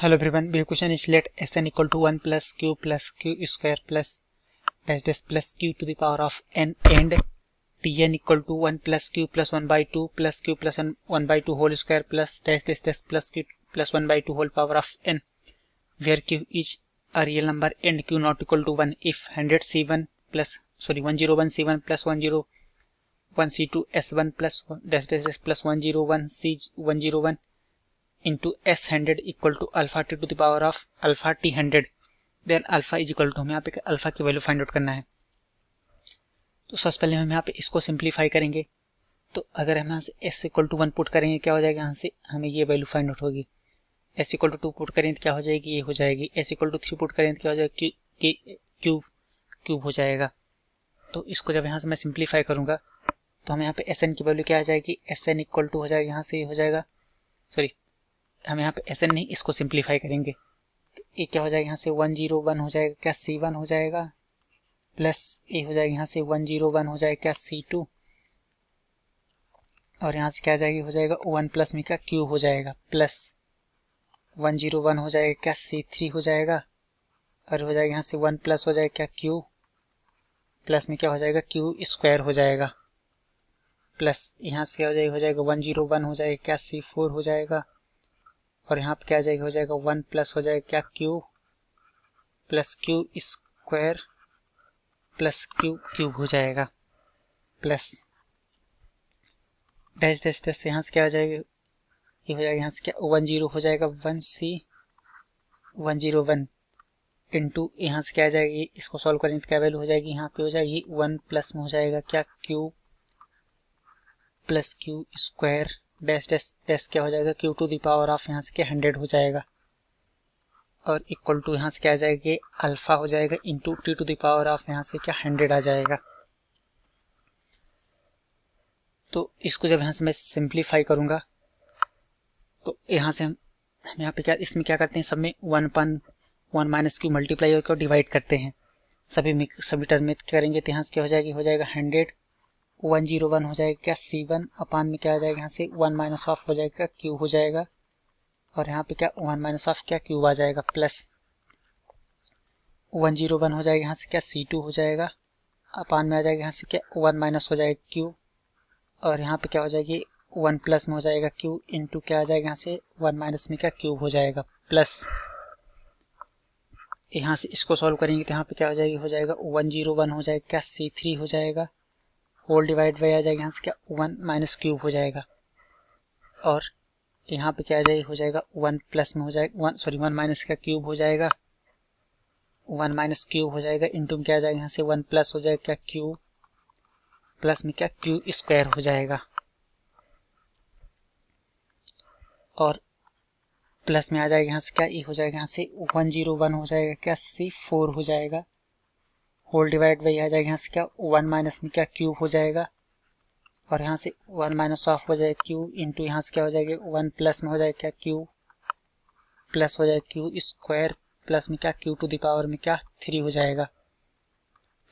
hello everyone we question is let sn equal to 1 plus q plus q square plus dash dash plus q to the power of n and tn equal to 1 plus q plus 1 by 2 plus q plus 1 by 2 whole square plus dash dash dash plus q plus 1 by 2 whole power of n where q is a real number and q not equal to 1 if 100 c1 plus sorry 101 c1 plus 101 c2 s1 plus dash dash dash plus 101 c101 into s100 equal to alpha t to the power of alpha t hundred then alpha is equal to हमें यहाँ पे alpha की value find out करना है तो सबसे पहले हम यहाँ पे इसको सिंप्लीफाई करेंगे तो अगर हम यहाँ से s equal to one put करेंगे क्या हो जाएगा यहाँ से हमें ये वैल्यू फाइंड आउट होगी s equal to two put करें तो क्या हो जाएगी ये हो जाएगी s equal to three put करें तो क्या हो जाएगा क्यूब क्यूब हो जाएगा तो इसको जब यहाँ से मैं सिंप्लीफाई करूँगा तो हमें यहाँ पे एस एन की वैल्यू क्या आ जाएगी एस एन इक्वल टू हो जाएगा यहाँ से ये हो जाएगा सॉरी हम यहाँ पे एस एन नहीं इसको सिंप्लीफाई करेंगे तो ए क्या हो जाएगा यहाँ से वन जीरो वन हो जाएगा क्या सी वन हो जाएगा प्लस ए हो जाएगा यहाँ से वन जीरो वन हो जाएगा क्या सी टू और यहाँ से क्या जाएगी हो जाएगा वन प्लस में क्या क्यू हो जाएगा प्लस वन जीरो वन हो जाएगा क्या सी थ्री हो जाएगा और हो जाएगा यहाँ से वन प्लस हो जाएगा क्या क्यू प्लस में क्या हो जाएगा क्यू स्क्वायर हो जाएगा प्लस यहाँ से क्या हो जाएगा हो जाएगा वन जीरो वन हो जाएगा क्या सी फोर हो जाएगा और यहाँ पे क्या जाएगा हो जाएगा वन प्लस हो जाएगा क्या q plus q square plus q cube हो जाएगा प्लस डैश डैश डैश यहाँ से क्या हो जाएगा ये हो जाएगा यहाँ से क्या वन जीरो हो जाएगा one C one zero one into यहाँ से क्या आ जाएगा ये इसको सॉल्व करेंगे तो क्या वैल्यू हो जाएगी यहाँ पे हो जाएगा ये वन प्लस में हो जाएगा क्या q plus q square dash dash dash क्या हो जाएगा क्यू टू दावर ऑफ यहाँ से क्या हंड्रेड हो जाएगा और इक्वल टू यहाँ से क्या आ जाएगा कि अल्फ़ा हो जाएगा into t to the power of यहाँ से क्या हंड्रेड आ जाएगा तो इसको जब यहाँ से मैं सिंप्लीफाई करूँगा तो यहाँ से हम यहाँ पे क्या इसमें क्या करते हैं सब में one upon one minus Q multiply होकर डिवाइड करते हैं सभी सभी टर्म में करेंगे तो यहाँ से क्या हो जाएगा हो जाएगा हंड्रेड वन जीरो वन हो जाएगा क्या सी वन अपान में क्या आ जाएगा यहाँ से वन माइनस ऑफ हो जाएगा क्यू हो जाएगा और यहाँ पे क्या वन माइनस ऑफ क्या क्यूब आ जाएगा प्लस वन जीरो वन हो जाएगा यहाँ से क्या सी टू हो जाएगा अपान में आ जाएगा यहाँ से क्या वन माइनस हो जाएगा क्यू और यहाँ पे क्या हो जाएगी वन प्लस में हो जाएगा क्यू इंटू क्या आ जाएगा यहाँ से वन माइनस में क्या क्यूब हो जाएगा प्लस यहाँ से इसको सॉल्व करेंगे तो यहाँ पे क्या हो जाएगी हो जाएगा वन जीरो वन हो जाएगा क्या सी थ्री हो जाएगा होल डिवाइड बाई आ जाएगा यहाँ से क्या वन माइनस क्यूब हो जाएगा और यहाँ पे क्या आ जाएगा हो जाएगा वन प्लस में हो जाएगा वन सॉरी वन माइनस का क्यूब हो जाएगा वन माइनस क्यूब हो जाएगा इंटू में क्या आ जाएगा यहाँ से वन प्लस हो जाएगा क्या क्यूब प्लस में क्या क्यू स्क्वायर हो जाएगा और प्लस में आ जाएगा यहाँ से क्या ई e हो जाएगा यहाँ से वन जीरो वन हो जाएगा क्या सी फोर हो जाएगा होल डिवाइड बाई आ जाएगा यहाँ से क्या वन माइनस में क्या क्यूब हो जाएगा और यहाँ से वन माइनस ऑफ हो जाएगा क्यूब इंटू यहाँ से क्या हो जाएगा वन प्लस में हो जाएगा क्या क्यू प्लस हो जाएगा क्यू स्क्वायर प्लस में क्या क्यू टू दावर में क्या थ्री हो जाएगा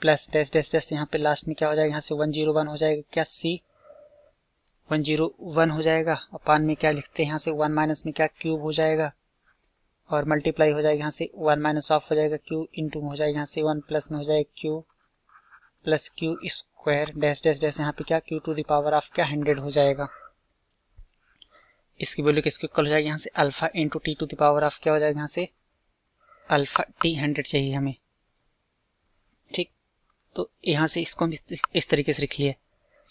प्लस डैश डैश डैश यहाँ पे लास्ट में क्या हो जाएगा यहाँ से वन जीरो वन हो जाएगा क्या सी वन जीरो वन हो जाएगा और पान में क्या लिखते हैं यहाँ से वन माइनस में क्या क्यूब हो जाएगा और मल्टीप्लाई हो जाएगा यहाँ से वन माइनस ऑफ हो जाएगा क्यू इंटू हो जाएगा यहाँ से वन प्लस में हो जाएगा q plus q square dash dash dash यहाँ पे क्या क्यू टू दावर ऑफ क्या हंड्रेड हो जाएगा इसकी वैल्यू किसके इक्वल हो जाएगी यहाँ से alpha into t to the power of क्या हो जाएगा यहाँ से अल्फा टी हंड्रेड चाहिए हमें ठीक तो यहाँ से इसको हम इस, इस तरीके से लिख लिए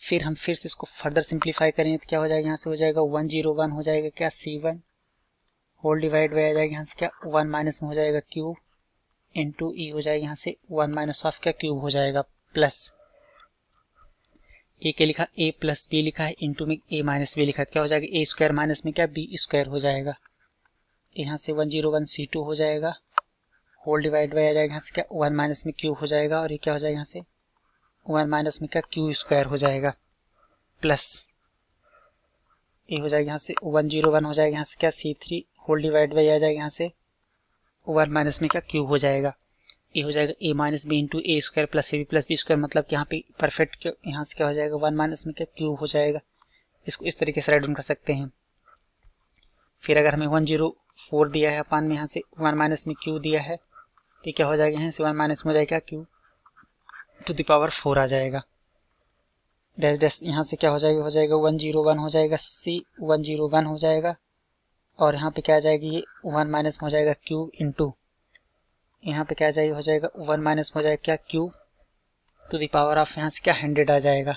फिर हम फिर से इसको फर्दर सिंप्लीफाई करेंगे तो क्या हो जाएगा यहाँ से हो जाएगा वन जीरो वन हो जाएगा क्या C one whole divide by आ जाएगा यहाँ से क्या वन माइनस में हो जाएगा क्यूब इन टू ई हो जाएगा यहाँ से वन माइनस ऑफ क्या क्यूब हो जाएगा प्लस ए के लिखा ए प्लस बी लिखा है इंटू में ए माइनस बी लिखा क्या हो जाएगा ए स्क्वायर माइनस में क्या बी स्क्वायर हो जाएगा यहाँ से one zero one C two हो जाएगा होल डिवाइड बाय आ जाएगा यहाँ से क्या वन माइनस में क्यूब हो जाएगा और ये क्या हो जाएगा यहाँ से वन माइनस में क्या क्यू स्क्वायर हो जाएगा प्लस ये हो जाएगा यहाँ से वन जीरो वन हो जाएगा यहाँ से क्या C three whole divide by आ जाएगा यहाँ से ओवर माइनस में का क्यूब हो जाएगा ए हो जाएगा a minus b into a square plus a b plus b square मतलब यहाँ पे परफेक्ट यहाँ से क्या हो जाएगा वन माइनस में क्या क्यूब हो जाएगा इसको इस तरीके से राइट डाउन कर सकते हैं फिर अगर हमें वन जीरो फोर दिया है अपान में यहाँ से वन माइनस में क्यू दिया है तो क्या हो जाएगा यहाँ से वन माइनस में हो जाएगा q to the power four आ जाएगा डैश डैश यहाँ से क्या हो जाएगा हो जाएगा वन जीरो वन हो जाएगा सी वन जीरो वन हो जाएगा और यहाँ पे क्या आ जाएगी वन माइनस में हो जाएगा क्यूब टू यहाँ पे क्या जाएगी हो जाएगा वन माइनस में हो जाएगा क्या क्यूब टू दावर ऑफ यहाँ से क्या हंड्रेड आ जाएगा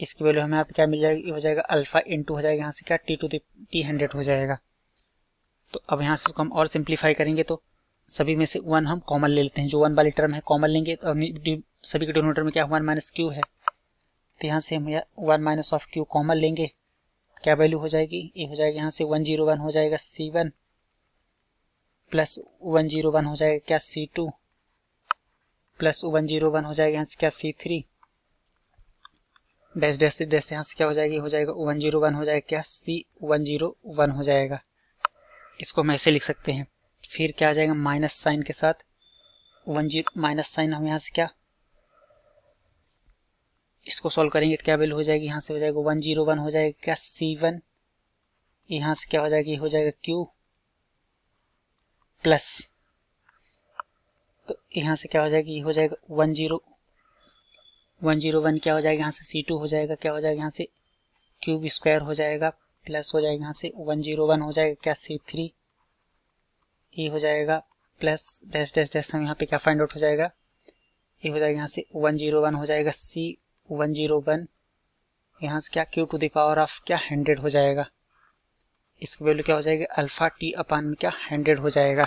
इसकी वैल्यू हमें यहाँ पे क्या मिल जाएगी हो जाएगा अल्फा इंटू हो जाएगा यहाँ से क्या टी टू टी हंड्रेड हो जाएगा तो अब यहाँ से उसको हम और सिंप्लीफाई करेंगे तो सभी में से वन हम कॉमन ले लेते हैं जो वन वाली टर्म है कॉमन लेंगे तो सभी के डिनोमीटर में क्या वन माइनस क्यू है तो यहाँ से हम one minus of q common लेंगे क्या वैल्यू हो जाएगी ये हो जाएगा यहाँ से वन जीरो वन हो जाएगा C one plus one zero one हो जाएगा क्या C two plus one zero one हो जाएगा यहाँ से क्या C three dash dash dash यहाँ से क्या हो जाएगी हो जाएगा वन जीरो वन हो जाएगा क्या सी वन जीरो वन हो जाएगा इसको हम ऐसे लिख सकते हैं फिर क्या आ जाएगा माइनस साइन के साथ वन जीरो माइनस साइन हम यहाँ से क्या इसको सॉल्व करेंगे क्या वैल्यू हो जाएगी यहाँ से हो जाएगा वन जीरो वन हो जाएगा क्या सी वन यहाँ से क्या हो जाएगी हो जाएगा क्यू प्लस तो यहाँ से क्या हो जाएगी हो जाएगा one zero one zero one क्या हो जाएगा यहाँ से सी टू हो जाएगा क्या हो जाएगा यहाँ से क्यूब स्क्वायर हो जाएगा प्लस हो जाएगा यहाँ से वन जीरो वन हो जाएगा क्या सी थ्री ये हो जाएगा प्लस डैश डैश डैश हम यहाँ पे क्या फाइंड आउट हो जाएगा ये हो जाएगा यहाँ से वन जीरो वन हो जाएगा सी वन जीरो वन यहाँ से क्या क्यू टू दावर ऑफ क्या हंड्रेड हो जाएगा इसकी वैल्यू क्या हो जाएगी अल्फ़ा टी अपान में क्या हंड्रेड हो जाएगा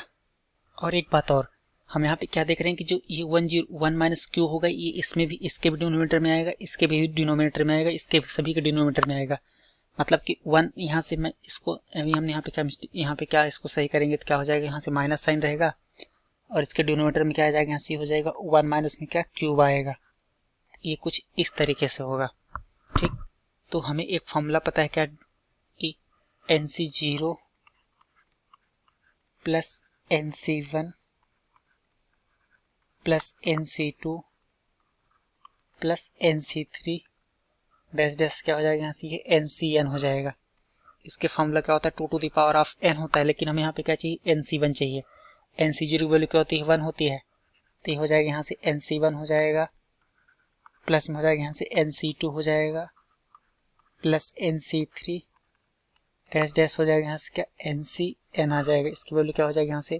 और एक बात और हम यहाँ पे क्या देख रहे हैं कि जो ये one zero one minus q होगा ये इसमें भी इसके भी डिनोमीटर में आएगा इसके भी डिनोमीटर में आएगा इसके सभी के डिनोमीटर में आएगा मतलब कि वन यहाँ से मैं इसको अभी हमने यहाँ पे क्या यहाँ पे क्या इसको सही करेंगे तो क्या हो जाएगा यहाँ से माइनस साइन रहेगा और इसके डिनोमीटर में क्या आ जाएगा यहाँ से हो जाएगा वन माइनस में क्या क्यूब आएगा ये कुछ इस तरीके से होगा ठीक तो हमें एक फॉर्मूला पता है क्या कि n C zero plus n C one plus n C two plus n C three dash dash क्या हो जाएगा यहाँ से ये एन सी एन हो जाएगा इसके फॉर्मूला क्या होता है two to the power of n होता है लेकिन हमें यहाँ पे क्या चाहिए एन सी वन चाहिए एन सी जीरो वैल्यू क्या होती है वन होती है तो ये हो जाएगा यहाँ से एन सी वन हो जाएगा प्लस में हो जाएगा यहाँ से एन सी टू हो जाएगा plus n C three dash dash हो जाएगा यहाँ से क्या एन सी एन आ जाएगा इसकी वैल्यू क्या हो जाएगी यहाँ से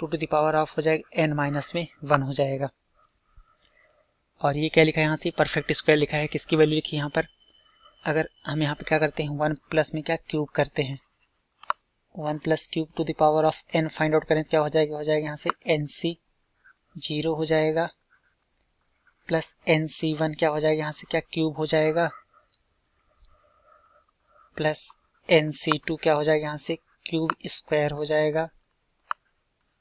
टू टू दावर ऑफ हो जाएगा एन माइनस में वन हो जाएगा और ये क्या लिखा है यहाँ से परफेक्ट स्क्वायर लिखा है किसकी वैल्यू लिखी यहाँ पर अगर हम यहाँ पे क्या करते हैं वन प्लस में क्या क्यूब करते हैं one plus cube to the power of n find out करें क्या हो जाएगा हो जाएगा यहाँ से एन सी जीरो हो जाएगा प्लस एन सी वन क्या हो जाएगा यहाँ से क्या क्यूब हो जाएगा प्लस एन सी टू क्या हो जाएगा यहाँ से क्यूब स्क्वायर हो जाएगा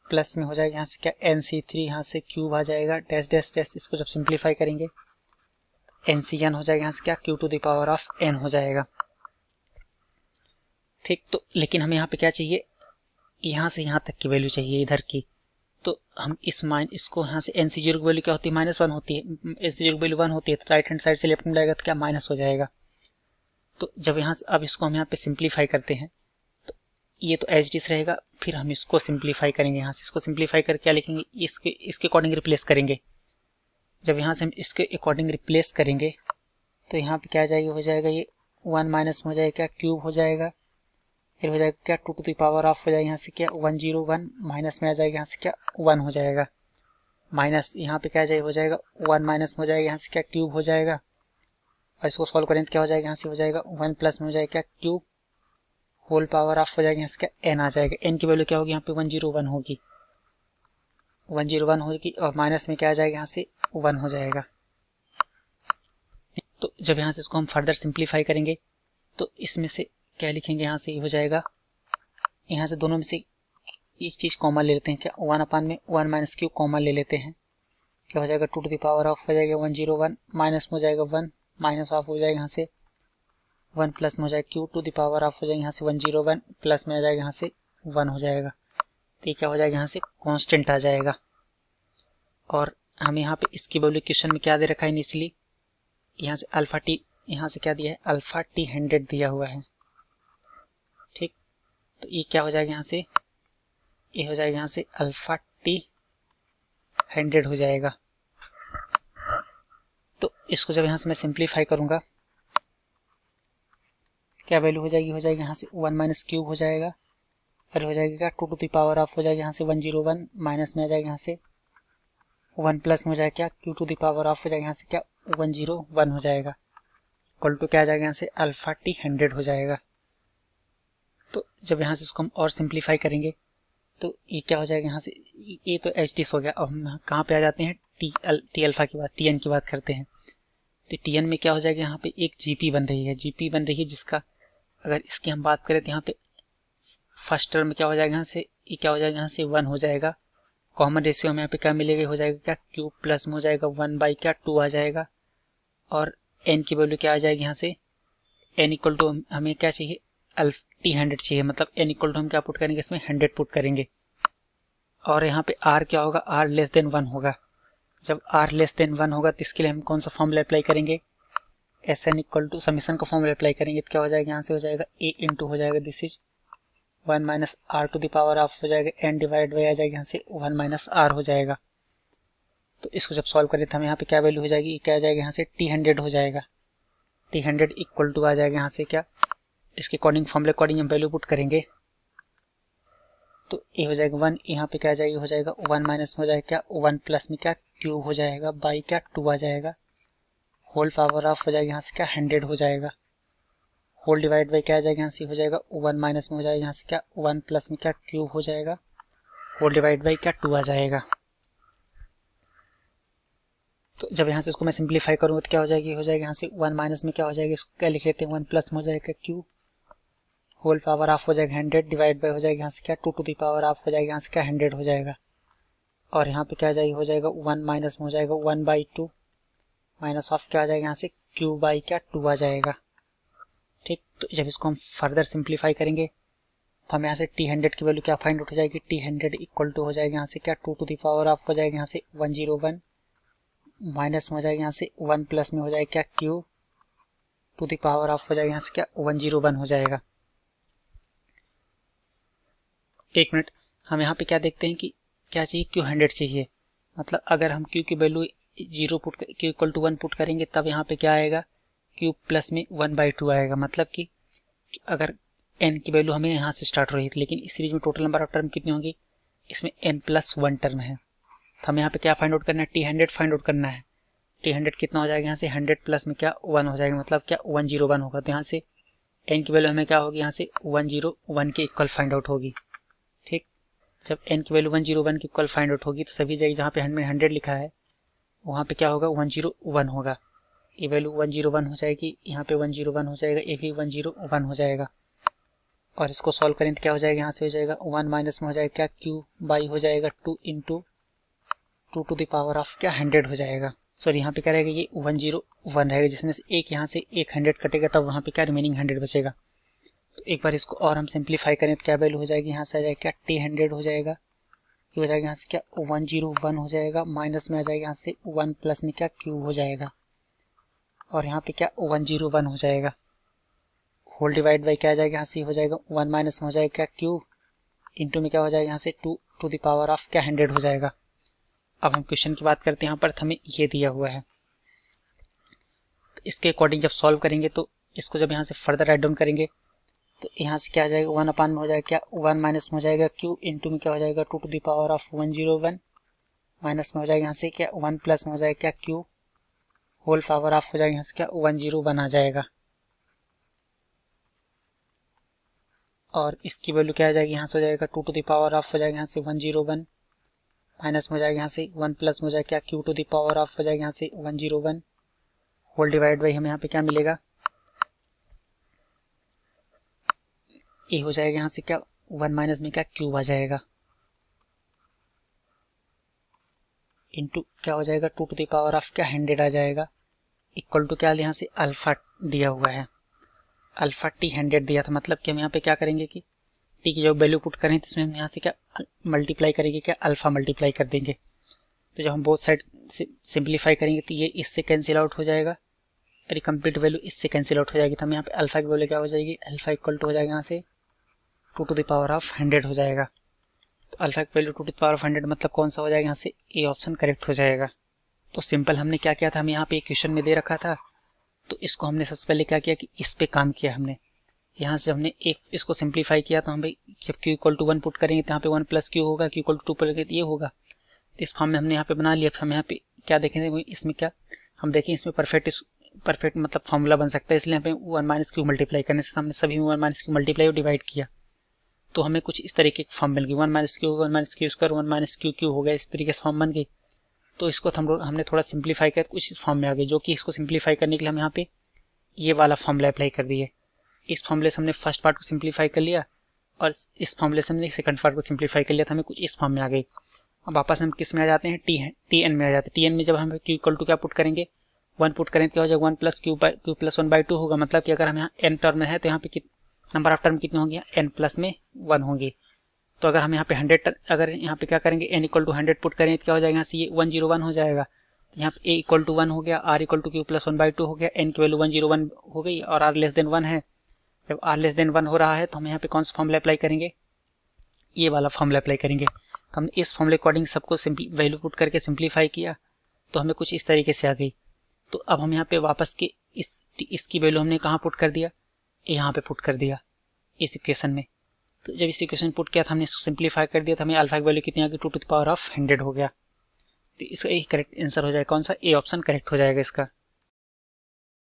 प्लस में हो जाएगा यहाँ से क्या एन सी थ्री यहाँ से क्यूब आ जाएगा डैश डैश डैश इसको जब सिंप्लीफाई करेंगे एन सी एन हो जाएगा यहाँ से क्या Q to the power of n हो जाएगा ठीक तो लेकिन हमें यहाँ पे क्या चाहिए यहाँ से यहाँ तक की वैल्यू चाहिए इधर की तो हम इस माइन इसको यहाँ से एन सी जीरो की वैल्यू क्या होती है माइनस वन होती है एन सी जीरो की वैल्यू वन होती है तो राइट हैंड साइड से लेफ्ट में जाएगा तो क्या माइनस हो जाएगा तो जब यहाँ से अब इसको हम यहाँ पे सिंप्लीफाई करते हैं तो ये तो एच डिस रहेगा फिर हम इसको सिंप्लीफाई करेंगे यहाँ से इसको सिंप्लीफाई करके क्या लिखेंगे इसके इसके अकॉर्डिंग रिप्लेस करेंगे जब यहाँ से हम इसके अकॉर्डिंग रिप्लेस करेंगे तो यहाँ पे क्या जाएगा हो जाएगा ये वन माइनस हो जाएगा क्या क्यूब हो जाएगा फिर हो जाएगा क्या two to the power of हो जाएगा यहाँ से क्या वन जीरो वन माइनस में आ जाएगा यहाँ से क्या वन हो जाएगा माइनस यहाँ पे क्या हो जाएगा वन माइनस में हो जाएगा यहाँ से क्या क्यूब हो जाएगा और इसको सॉल्व करें तो क्या हो जाएगा यहाँ से हो जाएगा वन प्लस में हो जाएगा क्या क्यूब होल पावर ऑफ हो जाएगा यहाँ से क्या एन आ जाएगा एन की वैल्यू क्या होगी यहाँ पे वन जीरो वन होगी वन जीरो वन होगी और माइनस में क्या आ जाएगा यहाँ से वन हो जाएगा तो जब यहाँ से इसको हम फर्दर सिंप्लीफाई करेंगे तो इसमें से क्या लिखेंगे यहाँ से ये हो जाएगा यहाँ से दोनों में से एक चीज़ कॉमन ले लेते हैं क्या वन अपान में वन माइनस क्यू कॉमन ले लेते हैं क्या हो जाएगा टू टू दावर ऑफ हो जाएगा वन जीरो वन माइनस में हो जाएगा वन माइनस ऑफ हो जाएगा यहाँ से वन प्लस में हो जाएगा क्यू टू दावर ऑफ हो जाएगा यहाँ से वन जीरो वन प्लस में आ जाएगा यहाँ से वन हो जाएगा तो ये क्या हो जाएगा यहाँ से कॉन्स्टेंट आ जाएगा और हम यहाँ पे इसकी बोले क्वेश्चन में क्या दे रखा है इसलिए यहाँ से अल्फा टी यहाँ से क्या दिया है अल्फा टी हंड्रेड दिया हुआ है तो ये क्या हो जाएगा यहाँ से ये हो जाएगा यहाँ से अल्फा टी हंड्रेड हो जाएगा तो इसको जब यहाँ से मैं सिंप्लीफाई करूँगा क्या वैल्यू हो जाएगी हो जाएगी यहाँ से वन माइनस क्यूब हो जाएगा और हो जाएगा two to the power of हो जाएगा यहाँ से वन जीरो वन माइनस में आ जाएगा यहाँ से वन प्लस में हो जाएगा क्या क्यू टू दावर ऑफ हो जाएगा यहाँ से क्या वन जीरो वन हो जाएगा इक्वल टू क्या आ जाएगा यहाँ से अल्फा टी हंड्रेड हो जाएगा तो जब यहाँ से इसको हम और सिंप्लीफाई करेंगे तो ये क्या हो जाएगा यहाँ से ये तो एच हो गया अब हम कहाँ पे आ जाते हैं टी अल टी अल्फा की बात टी एन की बात करते हैं तो टी एन में क्या हो जाएगा यहाँ पे एक जी बन रही है जी बन रही है जिसका अगर इसकी हम बात करें तो यहाँ पे फर्स्ट टर्म क्या हो जाएगा यहाँ से ये क्या हो जाएगा यहाँ से वन हो जाएगा कॉमन रेशियो में यहाँ पे क्या मिलेगा हो जाएगा क्या क्यूब प्लस में हो जाएगा वन बाई क्या टू आ जाएगा और एन की वैल्यू क्या आ जाएगी यहाँ से एन इक्वल टू हमें क्या चाहिए अल्फ एट्टी हंड्रेड चाहिए मतलब एन इक्वल टू हम क्या पुट करेंगे इसमें हंड्रेड पुट करेंगे और यहाँ पे आर क्या होगा आर लेस देन वन होगा जब आर लेस देन वन होगा तो इसके लिए हम कौन सा फॉर्मूला अप्लाई करेंगे s n equal to summation का फॉर्मूला अप्लाई करेंगे तो क्या हो जाएगा यहाँ से हो जाएगा ए इंटू हो जाएगा this is one minus r to the power of हो जाएगा एन डिवाइड बाई आ जाएगा यहाँ से वन माइनस आर हो जाएगा तो इसको जब सॉल्व करें तो हम यहाँ पे क्या वैल्यू हो जाएगी क्या आ जाएगा यहाँ से टी हंड्रेड हो जाएगा टी हंड्रेड इक्वल टू आ जाएगा यहाँ से क्या इसके अकॉर्डिंग फॉर्मूले अकॉर्डिंग हम वैल्यू पुट करेंगे तो ए हो जाएगा वन यहाँ पे क्या जाएगा हो जाएगा वन माइनस में हो जाएगा क्या वन प्लस में क्या क्यूब हो जाएगा बाई क्या टू आ जाएगा होल पावर ऑफ हो जाएगा यहाँ से क्या हंड्रेड हो जाएगा होल डिवाइड बाई क्या आ जाएगा यहाँ से हो जाएगा वन माइनस में हो जाएगा यहाँ से क्या वन प्लस में क्या क्यूब हो जाएगा होल डिवाइड बाई क्या टू आ जाएगा तो जब यहाँ से इसको मैं सिंप्लीफाई करूँगा तो क्या हो जाएगी हो जाएगा यहाँ से वन माइनस में क्या हो जाएगा इसको क्या लिख लेते हैं वन प्लस में हो जाएगा क्यूब होल पावर ऑफ हो जाएगा हंड्रेड डिवाइड बाई हो जाएगा यहाँ से क्या two to the power of हो जाएगा यहाँ से क्या हंड्रेड हो जाएगा और यहाँ पे क्या जाएगा हो जाएगा वन माइनस में हो जाएगा one by two minus of क्या आ जाएगा यहाँ से क्यू बाई क्या टू आ जाएगा ठीक तो जब इसको हम फर्दर सिंप्लीफाई करेंगे तो हम यहाँ से टी हंड्रेड की वैल्यू क्या फाइंड आउट हो जाएगी टी हंड्रेड इक्वल टू हो जाएगा यहाँ से क्या two to the power of हो जाएगा यहाँ से वन जीरो वन माइनस में हो जाएगा यहाँ से वन प्लस में हो जाएगा क्या Q to the power of हो जाएगा यहाँ से क्या वन जीरो वन हो जाएगा एक मिनट हम यहाँ पे क्या देखते हैं कि क्या चाहिए क्यू हंड्रेड चाहिए मतलब अगर हम क्यू की value zero put q equal to one put करेंगे तब यहाँ पे क्या आएगा क्यू प्लस में वन बाई टू आएगा मतलब कि अगर एन की वैल्यू हमें यहाँ से स्टार्ट हो रही है लेकिन इस सीरीज में टोटल नंबर ऑफ टर्म कितनी होंगी इसमें एन प्लस वन टर्म है तो हमें यहाँ पे क्या फाइंड आउट करना है टी हंड्रेड फाइंड आउट करना है टी हंड्रेड कितना हो जाएगा यहाँ से हंड्रेड प्लस में क्या वन हो जाएगा मतलब क्या वन जीरो वन होगा तो यहाँ से एन की वैल्यू हमें क्या होगी यहाँ से वन जीरो वन के इक्वल फाइंड आउट होगी ठीक जब एन की वैल्यू वन जीरो वन की इक्वल फाइंड आउट होगी तो सभी जगह जहाँ पे हमें हंड्रेड लिखा है वहाँ पे क्या होगा वन जीरो वन होगा ये वैल्यू वन जीरो वन हो जाएगी यहाँ पे वन जीरो वन हो जाएगा ये भी वन जीरो वन हो जाएगा और इसको सॉल्व करें तो क्या हो जाएगा यहाँ से हो जाएगा वन माइनस में हो जाएगा क्या क्यू बाई हो जाएगा two in two to the power of क्या हंड्रेड हो जाएगा सॉरी यहाँ पे क्या रहेगा ये वन जीरो वन रहेगा जिसमें से एक यहाँ से एक हंड्रेड कटेगा तब वहाँ पे क्या रिमेनिंग हंड्रेड बचेगा तो एक बार इसको और हम सिंप्लीफाई करें तो क्या वैल्यू हो जाएगी यहाँ से आ जाएगा क्या टी हंड्रेड हो जाएगा ये हो जाएगा यहाँ से क्या वन जीरो वन हो जाएगा माइनस में आ जाएगा यहाँ से वन प्लस में क्या क्यूब हो जाएगा और यहाँ पे क्या वन जीरो वन हो जाएगा होल डिवाइड बाई क्या आ जाएगा यहाँ से हो जाएगा वन माइनस हो जाएगा क्या क्यूब इंटू में क्या हो जाएगा यहाँ से two to the power of क्या हंड्रेड हो जाएगा अब हम क्वेश्चन की बात करते हैं यहाँ पर हमें ये दिया हुआ है इसके अकॉर्डिंग जब सॉल्व करेंगे तो इसको जब यहाँ से फर्दर राइट डाउन करेंगे तो यहाँ से क्या जाएगा वन अपान में हो जाएगा क्या वन माइनस में हो जाएगा क्यू इंटू में क्या हो जाएगा two to the power of one zero one minus में हो जाएगा यहाँ से क्या वन प्लस में हो जाएगा क्या क्यू होल पावर ऑफ हो जाएगा यहाँ से क्या वन जीरो वन आ जाएगा और इसकी वैल्यू क्या आ जाएगी यहाँ से हो जाएगा two to the power of हो जाएगा यहाँ से वन जीरो वन माइनस में हो जाएगा यहाँ से वन प्लस में हो जाएगा क्या Q to the power of हो जाएगा यहाँ से one zero one whole divide by हमें यहाँ पे क्या मिलेगा ए हो जाएगा यहाँ से क्या वन माइनस में क्या क्यूब आ जाएगा इंटू क्या हो जाएगा टू टू दावर ऑफ क्या हंड्रेड आ जाएगा इक्वल टू क्या यहाँ से अल्फा दिया हुआ है अल्फा टी हंड्रेड दिया था मतलब कि हम यहाँ पे क्या करेंगे कि टी की जो वैल्यू पुट करें तो इसमें हम यहाँ से क्या मल्टीप्लाई करेंगे क्या अल्फा मल्टीप्लाई कर देंगे तो जब हम बोथ साइड से सिंप्लीफाई करेंगे तो ये इससे कैंसिल आउट हो जाएगा और ये कंप्लीट वैल्यू इससे कैंसिल आउट हो जाएगी तो हम यहाँ पे अल्फा की वैल्यू क्या हो जाएगी अल्फा इक्वल टू हो जाएगा यहाँ से two to the power of hundred हो जाएगा तो अल्फा की value two to the power of hundred मतलब कौन सा हो जाएगा यहाँ से ए ऑप्शन करेक्ट हो जाएगा तो सिंपल हमने क्या किया था हम यहाँ पे क्वेश्चन में दे रखा था तो इसको हमने सबसे पहले क्या किया कि इस पे काम किया हमने यहाँ से हमने एक इसको सिंप्लीफाई किया तो हम भाई जब Q equal to one put करेंगे तो यहाँ पे वन प्लस क्यू होगा क्यू इक्वल टू टू पर ये होगा तो इस फॉर्म में हमने यहाँ पे बना लिया फिर हम यहाँ पे क्या देखेंगे इसमें क्या हम देखें इसमें परफेक्ट इस परफेक्ट मतलब फॉर्मूला बन सकता है इसलिए हमें वन माइनस क्यू मल्टीप्लाई करने से हमने सभी वन माइनस क्यू मल्टीप्लाई और डिवाइड किया तो हमें कुछ इस तरीके की फॉर्म मिल गई one minus Q one minus Q square one minus Q Q हो गया इस तरीके से फॉर्म बन गई तो इसको हम हमने थोड़ा सिंप्लीफाई कर कुछ इस फॉर्म में आ गई जो कि इसको सिंप्लीफाई करने के लिए हम यहाँ पे ये वाला फॉर्मूला अप्लाई कर दिए इस फॉर्मूले से हमने फर्स्ट पार्ट को सिंप्लीफाई कर लिया और इस फॉर्मूले से हमने सेकंड पार्ट को सिंप्लीफाई कर लिया था तो हमें कुछ इस फॉर्म में आ गई अब वापस हम किस में आ जाते हैं टी है टी एन में आ जाते हैं टी एन में जब हम क्यू इक्वल टू क्या पुट करेंगे वन पुट करेंगे तो हो जाएगा one plus Q by Q plus one by two होगा मतलब कि अगर हम यहाँ एन टर्म में है तो यहाँ पे नंबर ऑफ टर्म कितने होंगे एन प्लस में वन होंगे तो अगर हम यहाँ पे हंड्रेड अगर यहाँ पे क्या करेंगे N equal to hundred put करेंगे तो क्या हो जाएगा यहाँ से ये वन जीरो वन हो जाएगा तो यहाँ पे ए इक्वल टू वन हो गया R equal to Q plus one by two हो गया एन की वैल्यू वन जीरो वन हो गई और आर लेस देन वन है जब आर लेस देन वन हो रहा है तो हम यहाँ पे कौन सा फॉर्मला अप्लाई करेंगे ये वाला फॉर्मला अप्लाई करेंगे तो हमने इस फॉर्मूले अकॉर्डिंग सबको सिंपली वैल्यू पुट करके सिंप्लीफाई किया तो हमें कुछ इस तरीके से आ गई तो अब हम यहाँ पे वापस के इस इसकी वैल्यू हमने कहाँ पुट कर दिया यहाँ पे पुट कर दिया इस इक्वेशन में तो जब इस इक्वेशन पुट किया था हमने इसको सिंप्लीफाई कर दिया था हमें अल्फा की वैल्यू कितनी आ गई two to the power of hundred हो गया तो इसका यही करेक्ट आंसर हो जाएगा कौन सा ए ऑप्शन करेक्ट हो जाएगा इसका